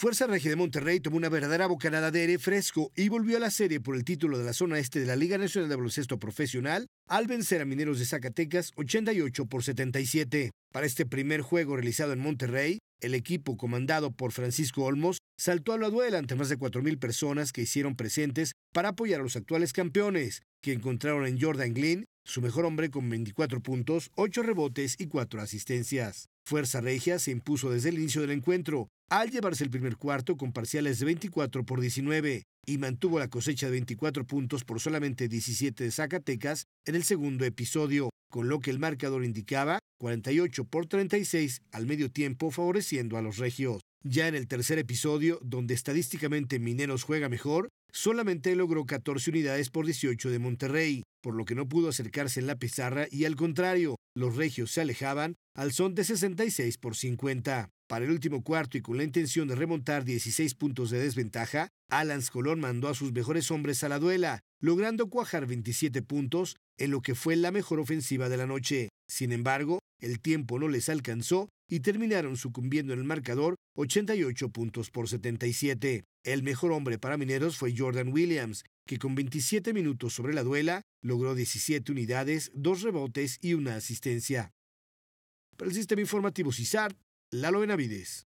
Fuerza Regia de Monterrey tomó una verdadera bocanada de aire fresco y volvió a la serie por el título de la zona este de la Liga Nacional de Baloncesto Profesional al vencer a Mineros de Zacatecas 88 por 77. Para este primer juego realizado en Monterrey, el equipo comandado por Francisco Olmos saltó a la duela ante más de 4.000 personas que hicieron presentes para apoyar a los actuales campeones, que encontraron en Jordan Glynn su mejor hombre con 24 puntos, 8 rebotes y 4 asistencias. Fuerza Regia se impuso desde el inicio del encuentro, al llevarse el primer cuarto con parciales de 24 por 19, y mantuvo la cosecha de 24 puntos por solamente 17 de Zacatecas en el segundo episodio, con lo que el marcador indicaba 48 por 36 al medio tiempo favoreciendo a los regios. Ya en el tercer episodio, donde estadísticamente Mineros juega mejor, solamente logró 14 unidades por 18 de Monterrey, por lo que no pudo acercarse en la pizarra y al contrario, los regios se alejaban al son de 66 por 50. Para el último cuarto y con la intención de remontar 16 puntos de desventaja, Alans Colón mandó a sus mejores hombres a la duela, logrando cuajar 27 puntos en lo que fue la mejor ofensiva de la noche. Sin embargo, el tiempo no les alcanzó y terminaron sucumbiendo en el marcador 88 puntos por 77. El mejor hombre para Mineros fue Jordan Williams, que con 27 minutos sobre la duela logró 17 unidades, dos rebotes y una asistencia. Para el Sistema Informativo CISAR, Lalo Benavides.